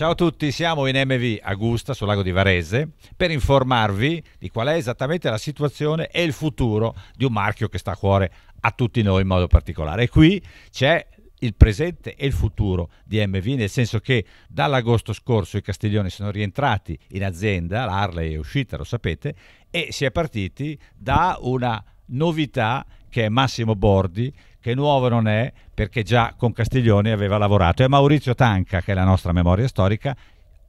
Ciao a tutti, siamo in MV Augusta sul lago di Varese per informarvi di qual è esattamente la situazione e il futuro di un marchio che sta a cuore a tutti noi in modo particolare. E qui c'è il presente e il futuro di MV, nel senso che dall'agosto scorso i Castiglioni sono rientrati in azienda, l'Arley è uscita, lo sapete, e si è partiti da una novità che è Massimo Bordi che nuovo non è perché già con Castiglioni aveva lavorato. È Maurizio Tanca, che è la nostra memoria storica,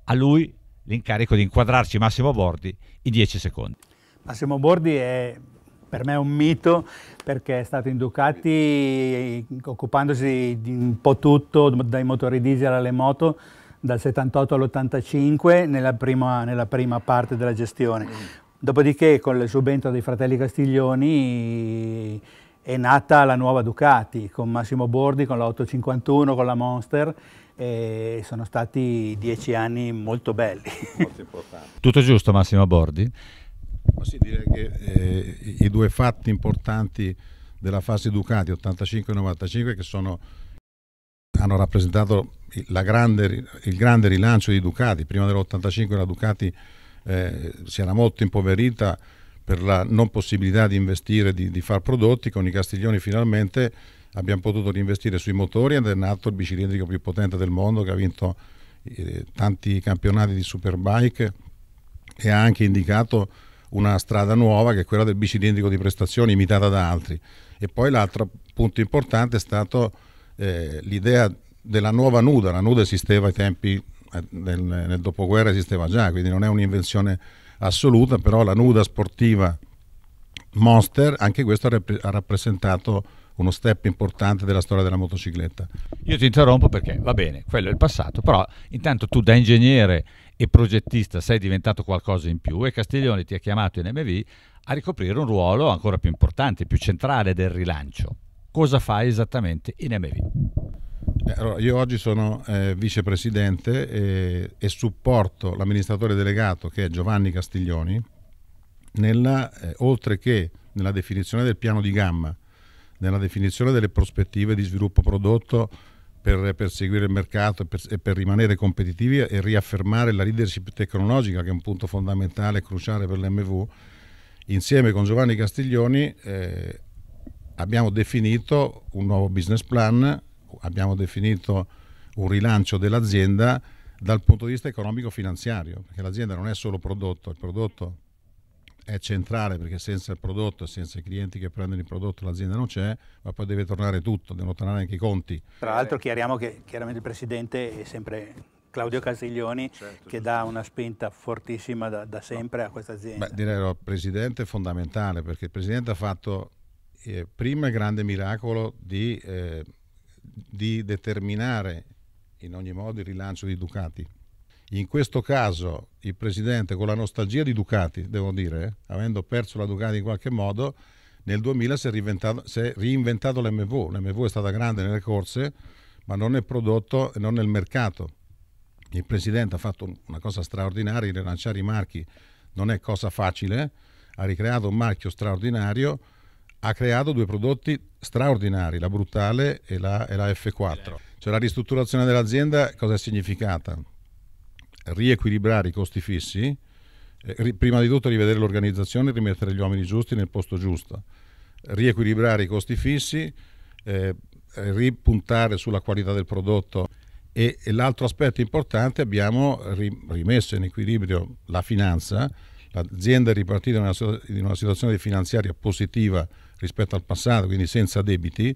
a lui l'incarico di inquadrarci Massimo Bordi in 10 secondi. Massimo Bordi è per me un mito perché è stato in Ducati occupandosi di un po' tutto, dai motori diesel alle moto, dal 78 all'85 nella prima, nella prima parte della gestione. Mm. Dopodiché con il subentro dei fratelli Castiglioni è nata la nuova Ducati con Massimo Bordi, con la 851, con la Monster e sono stati dieci anni molto belli. Molto Tutto giusto Massimo Bordi? Posso dire che eh, i due fatti importanti della fase Ducati 85 e 95 che sono, hanno rappresentato il grande, il grande rilancio di Ducati, prima dell'85 la Ducati eh, si era molto impoverita per la non possibilità di investire, di, di fare prodotti, con i Castiglioni finalmente abbiamo potuto reinvestire sui motori ed è nato il bicilindrico più potente del mondo che ha vinto eh, tanti campionati di superbike e ha anche indicato una strada nuova che è quella del bicilindrico di prestazioni imitata da altri. E poi l'altro punto importante è stato eh, l'idea della nuova nuda. La nuda esisteva ai tempi eh, del, nel dopoguerra esisteva già, quindi non è un'invenzione assoluta, però la nuda sportiva Monster, anche questo ha rappresentato uno step importante della storia della motocicletta. Io ti interrompo perché va bene, quello è il passato, però intanto tu da ingegnere e progettista sei diventato qualcosa in più e Castiglione ti ha chiamato in MV a ricoprire un ruolo ancora più importante, più centrale del rilancio. Cosa fai esattamente in MV? Eh, allora, io oggi sono eh, vicepresidente e, eh, e, supporto l'amministratore delegato che è Giovanni Castiglioni, nella, eh, oltre che nella definizione del piano di gamma, nella definizione delle prospettive di sviluppo prodotto per perseguire il mercato e per, e per rimanere competitivi e riaffermare la leadership tecnologica che è un punto fondamentale e cruciale per l'MV, insieme con Giovanni Castiglioni eh, abbiamo definito un nuovo business plan abbiamo definito un rilancio dell'azienda dal punto di vista economico-finanziario, perché l'azienda non è solo prodotto, il prodotto è centrale perché senza il prodotto, senza i clienti che prendono il prodotto l'azienda non c'è, ma poi deve tornare tutto, devono tornare anche i conti. Tra l'altro chiariamo che chiaramente il Presidente è sempre Claudio Casiglioni certo, che dà una spinta fortissima da, da sempre no. a questa azienda. Beh, direi che il Presidente è fondamentale perché il Presidente ha fatto eh, prima il grande miracolo di... Eh, di determinare in ogni modo il rilancio di Ducati. In questo caso il presidente con la nostalgia di Ducati, devo dire, avendo perso la Ducati in qualche modo, nel 2000 si è reinventato, si è reinventato l'MV. L'MV è stata grande nelle corse, ma non nel prodotto e non nel mercato. Il presidente ha fatto una cosa straordinaria, rilanciare i marchi non è cosa facile, ha ricreato un marchio straordinario, ha creato due prodotti straordinari, la Brutale e la, e la F4. Cioè la ristrutturazione dell'azienda cosa è significata? Riequilibrare i costi fissi, eh, prima di tutto rivedere l'organizzazione, e rimettere gli uomini giusti nel posto giusto, riequilibrare i costi fissi, eh, ripuntare sulla qualità del prodotto e, e l'altro aspetto importante abbiamo ri, rimesso in equilibrio la finanza, l'azienda è ripartita in una, in una situazione finanziaria positiva rispetto al passato, quindi senza debiti,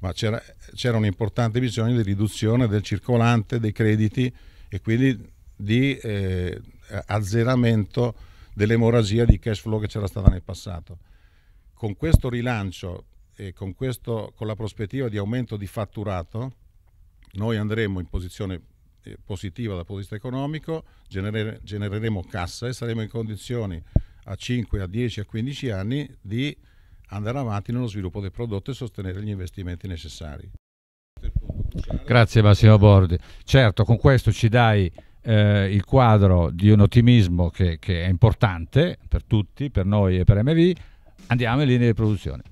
ma c'era, c'era un importante bisogno di riduzione del circolante dei crediti e quindi di eh, azzeramento dell'emorragia di cash flow che c'era stata nel passato. Con questo rilancio e con, questo, con la prospettiva di aumento di fatturato, noi andremo in posizione eh, positiva dal punto di vista economico, genere, genereremo cassa e saremo in condizioni a 5, a 10, a 15 anni di andare avanti nello sviluppo del prodotto e sostenere gli investimenti necessari. Grazie Massimo Bordi. Certo, con questo ci dai eh, il quadro di un ottimismo che, che è importante per tutti, per noi e per MV. Andiamo in linea di produzione.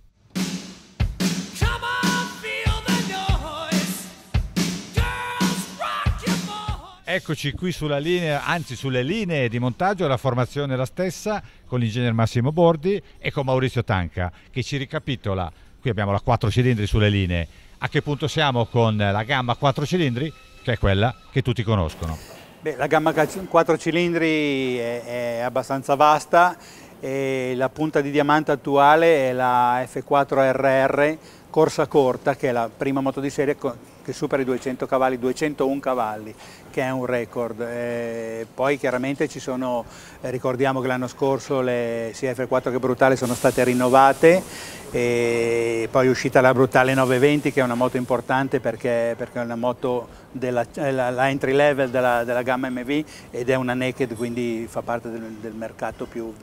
Eccoci qui sulla linea, anzi sulle linee di montaggio, la formazione è la stessa con l'ingegner Massimo Bordi e con Maurizio Tanca che ci ricapitola, qui abbiamo la 4 cilindri sulle linee, a che punto siamo con la gamma 4 cilindri che è quella che tutti conoscono. Beh, la gamma 4 cilindri è, è abbastanza vasta e la punta di diamante attuale è la F4RR corsa corta, che è la prima moto di serie che supera i 200 cavalli, 201 cavalli, che è un record. E eh, poi chiaramente ci sono, eh, ricordiamo che l'anno scorso le sia F4 che Brutale sono state rinnovate e poi è uscita la Brutale 920 che è una moto importante perché, perché è una moto della eh, la entry level della, della, gamma MV ed è una naked quindi fa parte del, del mercato più,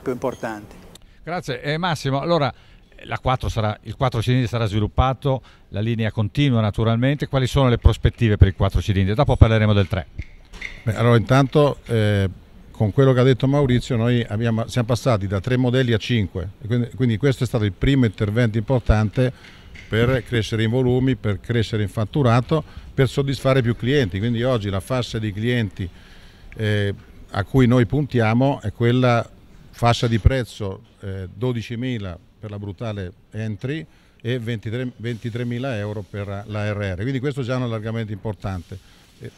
più importante. Grazie eh, Massimo. Allora Sarà, il 4 cilindri sarà sviluppato, la linea continua naturalmente, quali sono le prospettive per il 4 cilindri? Dopo parleremo del 3. Beh, allora intanto eh, con quello che ha detto Maurizio noi abbiamo, siamo passati da 3 modelli a 5, quindi, quindi questo è stato il primo intervento importante per crescere in volumi, per crescere in fatturato, per soddisfare più clienti, quindi oggi la fascia di clienti eh, a cui noi puntiamo è quella fascia di prezzo eh, 12.000 per la brutale entry e 23.000 23 euro per la RR. Quindi questo è già un allargamento importante.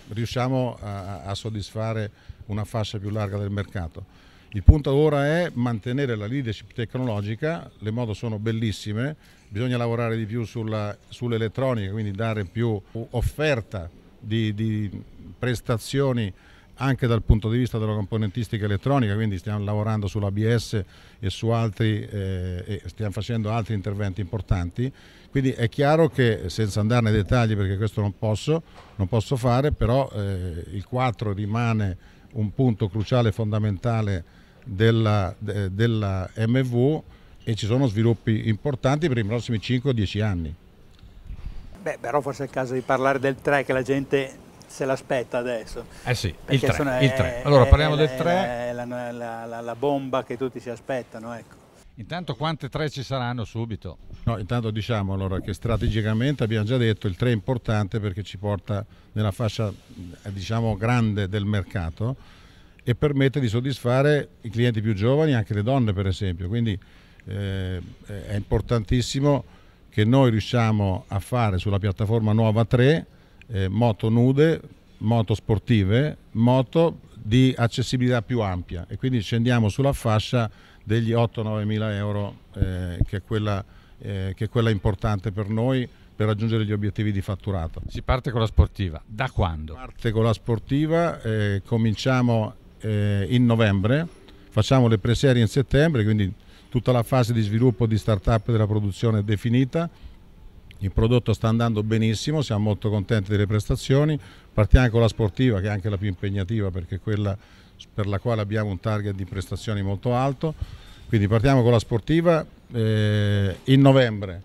Riusciamo a, a soddisfare una fascia più larga del mercato. Il punto ora è mantenere la leadership tecnologica, le moto sono bellissime, bisogna lavorare di più sull'elettronica, sull quindi dare più offerta di, di prestazioni anche dal punto di vista della componentistica elettronica, quindi stiamo lavorando sull'ABS e su altri, eh, e stiamo facendo altri interventi importanti, quindi è chiaro che senza andare nei dettagli perché questo non posso, non posso fare, però eh, il 4 rimane un punto cruciale e fondamentale della, de, della MV e ci sono sviluppi importanti per i prossimi 5-10 anni. Beh, però forse è il caso di parlare del 3 che la gente se l'aspetta adesso. Eh sì, il 3, sono, il 3. È, allora parliamo è, del 3. È la, la, la, la, bomba che tutti si aspettano, ecco. Intanto quante 3 ci saranno subito? No, intanto diciamo allora che strategicamente abbiamo già detto il 3 è importante perché ci porta nella fascia eh, diciamo grande del mercato e permette di soddisfare i clienti più giovani, anche le donne per esempio, quindi eh, è importantissimo che noi riusciamo a fare sulla piattaforma nuova 3 eh, moto nude, moto sportive, moto di accessibilità più ampia e quindi scendiamo sulla fascia degli 8-9 mila euro eh, che, è quella, eh, che è quella importante per noi per raggiungere gli obiettivi di fatturato. Si parte con la sportiva, da quando? Si parte con la sportiva, eh, cominciamo eh, in novembre, facciamo le preserie in settembre, quindi tutta la fase di sviluppo di start-up della produzione è definita, il prodotto sta andando benissimo, siamo molto contenti delle prestazioni. Partiamo con la sportiva che è anche la più impegnativa perché è quella per la quale abbiamo un target di prestazioni molto alto. Quindi partiamo con la sportiva eh, in novembre.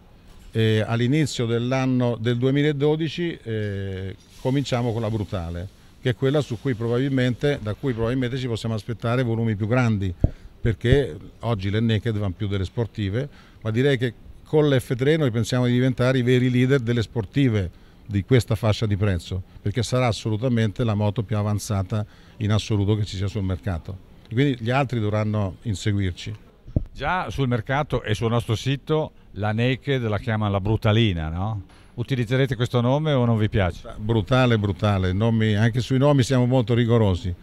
Eh, all'inizio dell'anno del 2012 eh, cominciamo con la brutale, che è quella cui da cui probabilmente ci possiamo aspettare volumi più grandi, perché oggi le naked vanno più delle sportive, ma direi che con l'F3 noi pensiamo di diventare i veri leader delle sportive di questa fascia di prezzo, perché sarà assolutamente la moto più avanzata in assoluto che ci sia sul mercato. Quindi gli altri dovranno inseguirci. Già sul mercato e sul nostro sito la Naked la chiama la Brutalina, no? Utilizzerete questo nome o non vi piace? Brutale, brutale. Nomi, anche sui nomi siamo molto rigorosi.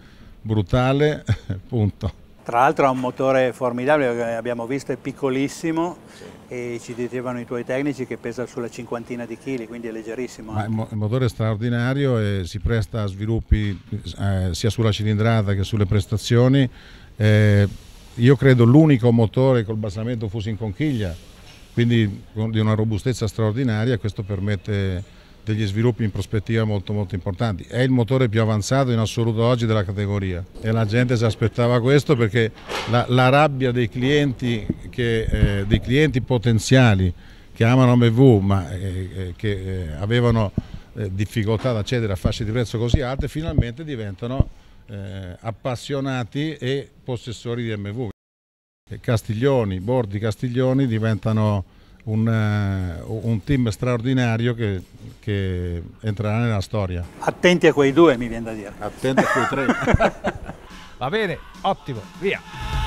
Brutale, punto. Tra l'altro ha un motore formidabile, abbiamo visto è piccolissimo. Sì e ci dicevano i tuoi tecnici che pesa sulla cinquantina di chili, quindi è leggerissimo. Ma eh. il motore è straordinario e si presta a sviluppi eh, sia sulla cilindrata che sulle prestazioni. Eh, io credo l'unico motore col bassamento fusi in conchiglia, quindi di una robustezza straordinaria, questo permette degli sviluppi in prospettiva molto molto importanti. È il motore più avanzato in assoluto oggi della categoria e la gente si aspettava questo perché la, la rabbia dei clienti, che, eh, dei clienti, potenziali che amano MV ma eh, eh, che eh, avevano eh, difficoltà ad accedere a fasce di prezzo così alte finalmente diventano eh, appassionati e possessori di MV. Castiglioni, bordi Castiglioni diventano un, eh, un team straordinario che, che, entrerà nella storia. Attenti a quei due, mi viene da dire. Attenti a quei tre. Va bene, ottimo, via.